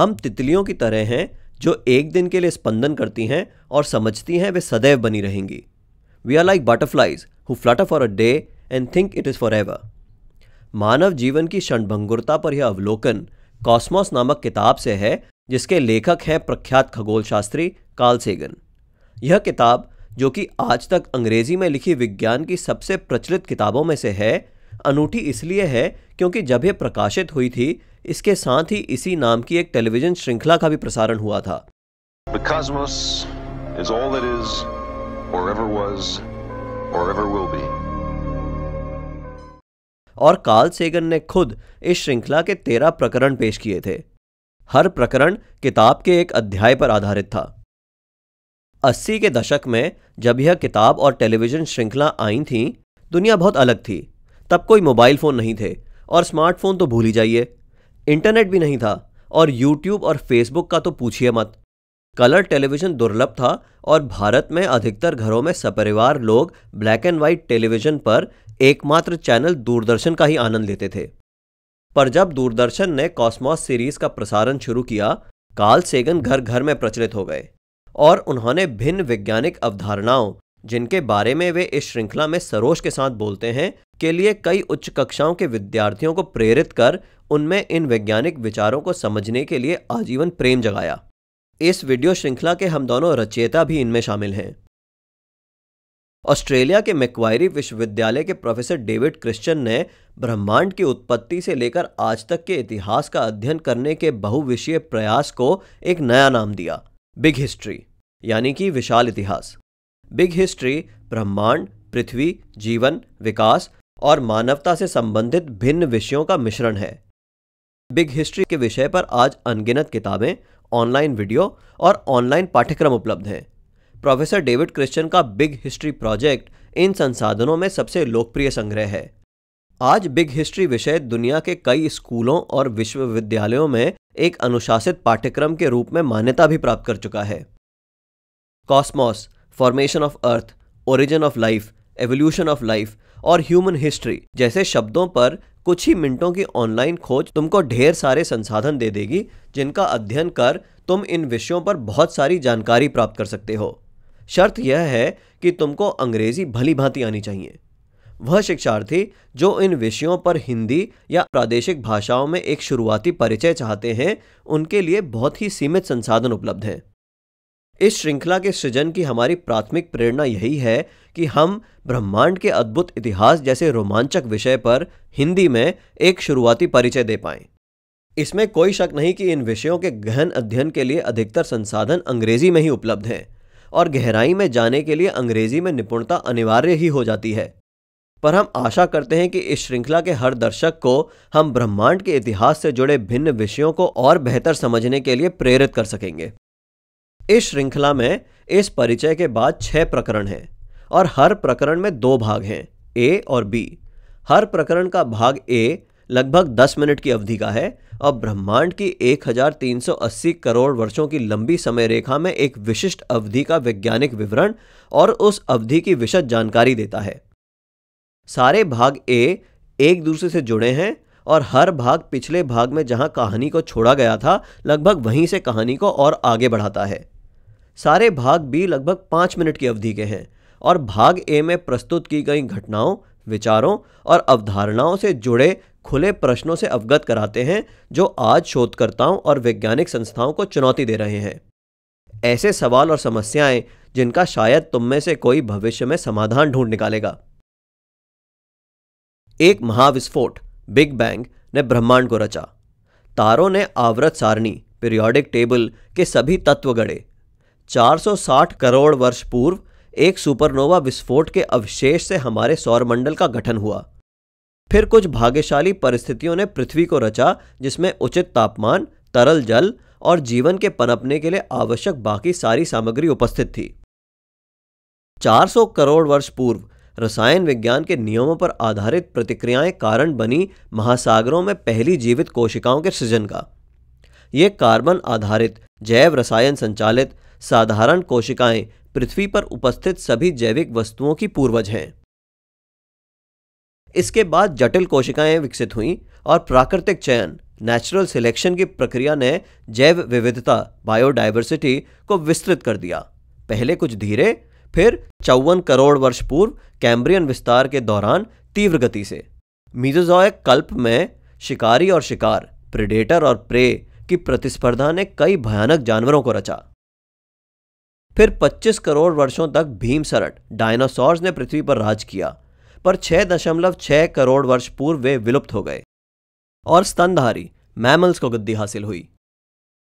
हम तितलियों की तरह हैं जो एक दिन के लिए स्पंदन करती हैं और समझती हैं वे सदैव बनी रहेंगी we are like butterflies who flutter for a day and think it is for ever मानव जीवन की क्षणभंगुरता पर यह अवलोकन कॉस्मोस नामक किताब से है जिसके लेखक हैं प्रख्यात खगोल शास्त्री सेगन यह किताब जो कि आज तक अंग्रेजी में लिखी विज्ञान की सबसे प्रचलित किताबों में से है अनूठी इसलिए है क्योंकि जब यह प्रकाशित हुई थी इसके साथ ही इसी नाम की एक टेलीविजन श्रृंखला का भी प्रसारण हुआ था और कार्ल सेगन ने खुद इस श्रृंखला के तेरह प्रकरण पेश किए थे हर प्रकरण किताब के एक अध्याय पर आधारित था अस्सी के दशक में जब यह किताब और टेलीविजन श्रृंखला आई थी दुनिया बहुत अलग थी तब कोई मोबाइल फ़ोन नहीं थे और स्मार्टफोन तो भूल ही जाइए इंटरनेट भी नहीं था और यूट्यूब और फेसबुक का तो पूछिए मत कलर टेलीविजन दुर्लभ था और भारत में अधिकतर घरों में सपरिवार लोग ब्लैक एंड व्हाइट टेलीविजन पर एकमात्र चैनल दूरदर्शन का ही आनंद लेते थे पर जब दूरदर्शन ने कॉस्मॉस सीरीज का प्रसारण शुरू किया काल सेगन घर घर में प्रचलित हो गए और उन्होंने भिन्न वैज्ञानिक अवधारणाओं जिनके बारे में वे इस श्रृंखला में सरोज के साथ बोलते हैं के लिए कई उच्च कक्षाओं के विद्यार्थियों को प्रेरित कर उनमें इन वैज्ञानिक विचारों को समझने के लिए आजीवन प्रेम जगाया इस वीडियो श्रृंखला के हम दोनों रचयिता भी इनमें शामिल हैं ऑस्ट्रेलिया के मैक्वायरी विश्वविद्यालय के प्रोफेसर डेविड क्रिश्चियन ने ब्रह्मांड की उत्पत्ति से लेकर आज तक के इतिहास का अध्ययन करने के बहुविषय प्रयास को एक नया नाम दिया बिग हिस्ट्री यानी कि विशाल इतिहास बिग हिस्ट्री ब्रह्मांड पृथ्वी जीवन विकास और मानवता से संबंधित भिन्न विषयों का मिश्रण है बिग हिस्ट्री के विषय पर आज अनगिनत किताबें ऑनलाइन वीडियो और ऑनलाइन पाठ्यक्रम उपलब्ध हैं प्रोफेसर डेविड क्रिश्चन का बिग हिस्ट्री प्रोजेक्ट इन संसाधनों में सबसे लोकप्रिय संग्रह है आज बिग हिस्ट्री विषय दुनिया के कई स्कूलों और विश्वविद्यालयों में एक अनुशासित पाठ्यक्रम के रूप में मान्यता भी प्राप्त कर चुका है cosmos formation of Earth origin of life evolution of life और ह्यूमन हिस्ट्री जैसे शब्दों पर कुछ ही मिनटों की ऑनलाइन खोज तुमको ढेर सारे संसाधन दे देगी जिनका अध्ययन कर तुम इन विषयों पर बहुत सारी जानकारी प्राप्त कर सकते हो शर्त यह है कि तुमको अंग्रेजी भली भांति आनी चाहिए वह शिक्षार्थी जो इन विषयों पर हिंदी या प्रादेशिक भाषाओं में एक शुरुआती परिचय चाहते हैं उनके लिए बहुत ही सीमित संसाधन उपलब्ध हैं इस श्रृंखला के सृजन की हमारी प्राथमिक प्रेरणा यही है कि हम ब्रह्मांड के अद्भुत इतिहास जैसे रोमांचक विषय पर हिंदी में एक शुरुआती परिचय दे पाएं। इसमें कोई शक नहीं कि इन विषयों के गहन अध्ययन के लिए अधिकतर संसाधन अंग्रेजी में ही उपलब्ध हैं और गहराई में जाने के लिए अंग्रेजी में निपुणता अनिवार्य ही हो जाती है पर हम आशा करते हैं कि इस श्रृंखला के हर दर्शक को हम ब्रह्मांड के इतिहास से जुड़े भिन्न विषयों को और बेहतर समझने के लिए प्रेरित कर सकेंगे इस श्रृंखला में इस परिचय के बाद छह प्रकरण हैं और हर प्रकरण में दो भाग हैं ए और बी हर प्रकरण का भाग ए लगभग 10 मिनट की अवधि का है और ब्रह्मांड की 1380 करोड़ वर्षों की लंबी समय रेखा में एक विशिष्ट अवधि का वैज्ञानिक विवरण और उस अवधि की विशद जानकारी देता है सारे भाग ए एक दूसरे से जुड़े हैं और हर भाग पिछले भाग में जहां कहानी को छोड़ा गया था लगभग वहीं से कहानी को और आगे बढ़ाता है सारे भाग बी लगभग पाँच मिनट की अवधि के हैं और भाग ए में प्रस्तुत की गई घटनाओं विचारों और अवधारणाओं से जुड़े खुले प्रश्नों से अवगत कराते हैं जो आज शोधकर्ताओं और वैज्ञानिक संस्थाओं को चुनौती दे रहे हैं ऐसे सवाल और समस्याएं जिनका शायद तुम में से कोई भविष्य में समाधान ढूंढ निकालेगा एक महाविस्फोट बिग बैंग ने ब्रह्मांड को रचा तारों ने आवृत सारणी पीरियोडिक टेबल के सभी तत्व गढ़े 460 करोड़ वर्ष पूर्व एक सुपरनोवा विस्फोट के अवशेष से हमारे सौरमंडल का गठन हुआ फिर कुछ भाग्यशाली परिस्थितियों ने पृथ्वी को रचा जिसमें उचित तापमान तरल जल और जीवन के पनपने के लिए आवश्यक बाकी सारी सामग्री उपस्थित थी 400 करोड़ वर्ष पूर्व रसायन विज्ञान के नियमों पर आधारित प्रतिक्रियाएं कारण बनी महासागरों में पहली जीवित कोशिकाओं के सृजन का ये कार्बन आधारित जैव रसायन संचालित साधारण कोशिकाएं पृथ्वी पर उपस्थित सभी जैविक वस्तुओं की पूर्वज हैं इसके बाद जटिल कोशिकाएं विकसित हुईं और प्राकृतिक चयन नेचुरल सिलेक्शन की प्रक्रिया ने जैव विविधता बायोडाइवर्सिटी को विस्तृत कर दिया पहले कुछ धीरे फिर चौवन करोड़ वर्ष पूर्व कैम्ब्रियन विस्तार के दौरान तीव्र गति से मीजोजॉयक कल्प में शिकारी और शिकार प्रिडेटर और प्रे की प्रतिस्पर्धा ने कई भयानक जानवरों को रचा फिर 25 करोड़ वर्षों तक भीमसरट डायनासोर्स ने पृथ्वी पर राज किया पर 6.6 करोड़ वर्ष पूर्व वे विलुप्त हो गए और स्तनधारी मैमल्स को गद्दी हासिल हुई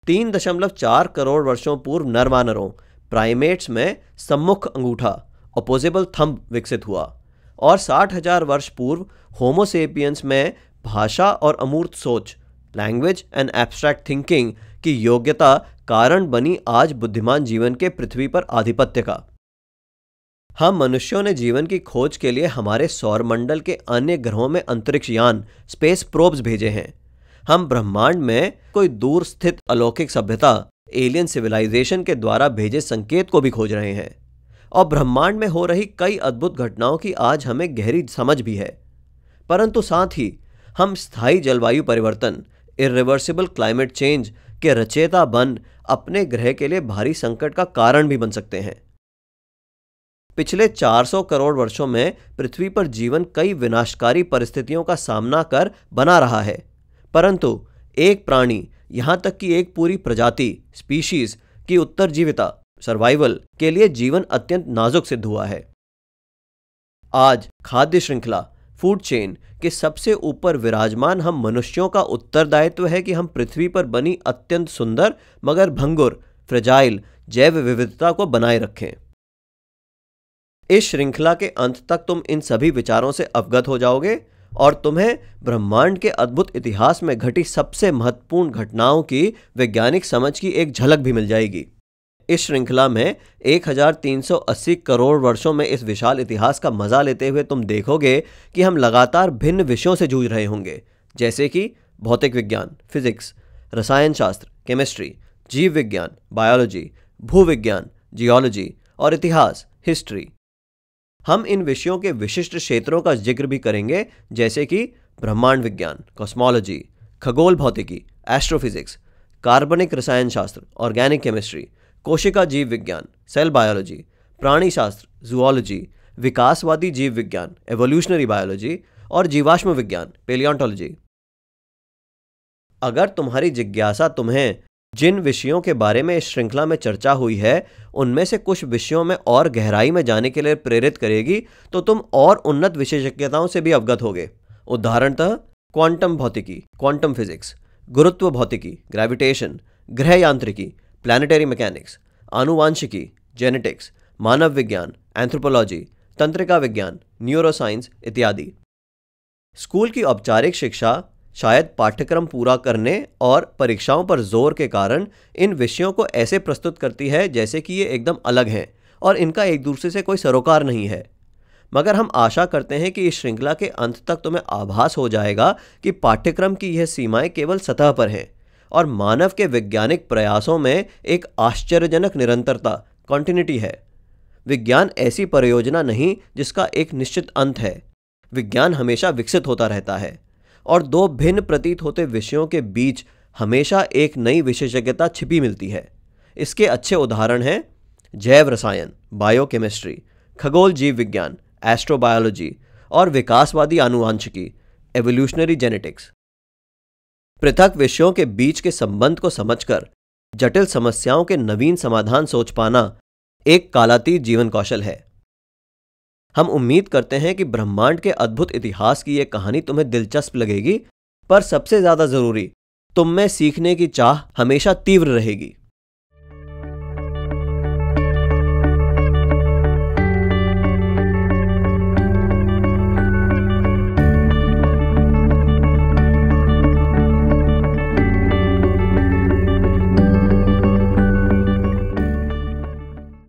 3.4 करोड़ वर्षों पूर्व नरवानरों प्राइमेट्स में सम्मुख अंगूठा अपोजेबल थंब विकसित हुआ और साठ हजार वर्ष पूर्व होमोसेपियंस में भाषा और अमूर्त सोच लैंग्वेज एंड एब्स्ट्रैक्ट थिंकिंग की योग्यता कारण बनी आज बुद्धिमान जीवन के पृथ्वी पर आधिपत्य का हम मनुष्यों ने जीवन की खोज के लिए हमारे सौरमंडल के अन्य ग्रहों में अंतरिक्ष यान स्पेस प्रोब्स भेजे हैं हम ब्रह्मांड में कोई दूर स्थित अलौकिक सभ्यता एलियन सिविलाइजेशन के द्वारा भेजे संकेत को भी खोज रहे हैं और ब्रह्मांड में हो रही कई अद्भुत घटनाओं की आज हमें गहरी समझ भी है परंतु साथ ही हम स्थायी जलवायु परिवर्तन इरिवर्सिबल क्लाइमेट चेंज के रचेता बन अपने ग्रह के लिए भारी संकट का कारण भी बन सकते हैं पिछले 400 करोड़ वर्षों में पृथ्वी पर जीवन कई विनाशकारी परिस्थितियों का सामना कर बना रहा है परंतु एक प्राणी यहाँ तक कि एक पूरी प्रजाति स्पीशीज की उत्तर जीविता सर्वाइवल के लिए जीवन अत्यंत नाजुक सिद्ध हुआ है आज खाद्य श्रृंखला फूड चेन के सबसे ऊपर विराजमान हम मनुष्यों का उत्तरदायित्व है कि हम पृथ्वी पर बनी अत्यंत सुंदर मगर भंगुर फ्रजाइल जैव विविधता को बनाए रखें इस श्रृंखला के अंत तक तुम इन सभी विचारों से अवगत हो जाओगे और तुम्हें ब्रह्मांड के अद्भुत इतिहास में घटी सबसे महत्वपूर्ण घटनाओं की वैज्ञानिक समझ की एक झलक भी मिल जाएगी इस श्रृंखला में 1380 करोड़ वर्षों में इस विशाल इतिहास का मजा लेते हुए तुम देखोगे कि हम लगातार भिन्न विषयों से जूझ रहे होंगे जैसे कि भौतिक विज्ञान फिजिक्स रसायन शास्त्र केमिस्ट्री जीव विज्ञान बायोलॉजी भूविज्ञान जियोलॉजी और इतिहास हिस्ट्री हम इन विषयों के विशिष्ट क्षेत्रों का जिक्र भी करेंगे जैसे कि ब्रह्मांड विज्ञान कॉस्मोलॉजी खगोल भौतिकी एस्ट्रोफिजिक्स कार्बनिक रसायन शास्त्र ऑर्गेनिक केमिस्ट्री कोशिका जीव विज्ञान सेल बायोलॉजी प्राणी शास्त्र जुआलॉजी विकासवादी जीव विज्ञान एवोल्यूशनरी बायोलॉजी और जीवाश्म विज्ञान पेलियॉन्टोलॉजी अगर तुम्हारी जिज्ञासा तुम्हें जिन विषयों के बारे में इस श्रृंखला में चर्चा हुई है उनमें से कुछ विषयों में और गहराई में जाने के लिए प्रेरित करेगी तो तुम और उन्नत विशेषज्ञताओं से भी अवगत होगे उदाहरणतः क्वांटम भौतिकी क्वांटम फिजिक्स गुरुत्व भौतिकी ग्रेविटेशन ग्रह यांत्रिकी प्लानिटरी मैकेनिक्स आनुवांशिकी जेनेटिक्स मानव विज्ञान एंथ्रोपोलॉजी तंत्रिका विज्ञान न्यूरोसाइंस इत्यादि स्कूल की औपचारिक शिक्षा शायद पाठ्यक्रम पूरा करने और परीक्षाओं पर जोर के कारण इन विषयों को ऐसे प्रस्तुत करती है जैसे कि ये एकदम अलग हैं और इनका एक दूसरे से कोई सरोकार नहीं है मगर हम आशा करते हैं कि इस श्रृंखला के अंत तक तुम्हें आभास हो जाएगा कि पाठ्यक्रम की यह सीमाएं केवल सतह पर हैं और मानव के वैज्ञानिक प्रयासों में एक आश्चर्यजनक निरंतरता कॉन्टिन्यूटी है विज्ञान ऐसी परियोजना नहीं जिसका एक निश्चित अंत है विज्ञान हमेशा विकसित होता रहता है और दो भिन्न प्रतीत होते विषयों के बीच हमेशा एक नई विशेषज्ञता छिपी मिलती है इसके अच्छे उदाहरण हैं जैव रसायन बायोकेमिस्ट्री खगोल जीव विज्ञान एस्ट्रोबायोलॉजी और विकासवादी आनुवांशिकी एवोल्यूशनरी जेनेटिक्स पृथक विषयों के बीच के संबंध को समझकर जटिल समस्याओं के नवीन समाधान सोच पाना एक कालातीत जीवन कौशल है हम उम्मीद करते हैं कि ब्रह्मांड के अद्भुत इतिहास की यह कहानी तुम्हें दिलचस्प लगेगी पर सबसे ज़्यादा ज़रूरी तुम में सीखने की चाह हमेशा तीव्र रहेगी